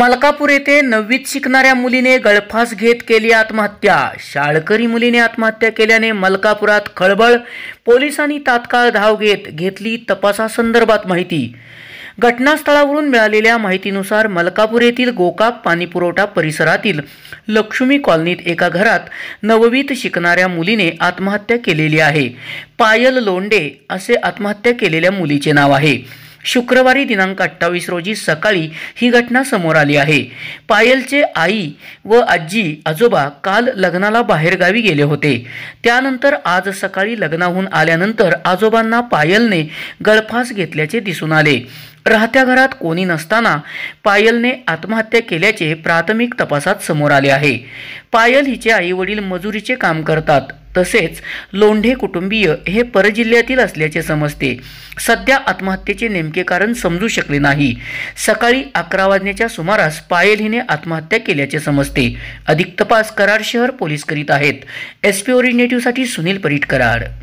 मलकापूर येथे नववीत शिकणाऱ्या मुलीने गळफास घेत केली आत्महत्या शाळकरी मुलीने आत्महत्या केल्याने मलकापुरात खळबळ पोलिसांनी तात्काळ धाव घेत घेतली तपासासंदर्भात माहिती घटनास्थळावरून मिळालेल्या माहितीनुसार मलकापूर येथील गोकाक पाणीपुरवठा परिसरातील लक्ष्मी कॉलनीत एका घरात नववीत शिकणाऱ्या मुलीने आत्महत्या केलेली आहे पायल लोंडे असे आत्महत्या केलेल्या मुलीचे नाव आहे शुक्रवारी दिनांक अठ्ठावीस रोजी सकाळी ही घटना समोर आली आहे पायलचे आई व आजी आजोबा काल लग्नाला बाहेरगावी गेले होते त्यानंतर आज सकाळी लग्नाहून आल्यानंतर आजोबांना पायलने गळफास घेतल्याचे दिसून आले राहत्या घरात कोणी नसताना पायलने आत्महत्या केल्याचे प्राथमिक तपासात समोर आले आहे पायल हिचे आईवडील मजुरीचे काम करतात तसेच लोंढे कुटुंबीय हे परजिल्ह्यातील असल्याचे समजते सध्या आत्महत्येचे नेमके कारण समजू शकले नाही सकाळी अकरा वाजण्याच्या सुमारास पायल हिने आत्महत्या केल्याचे समजते अधिक तपास कराड शहर पोलीस करीत आहेत एस पी ओरिजिनेटिव्हसाठी सुनील परीट कराड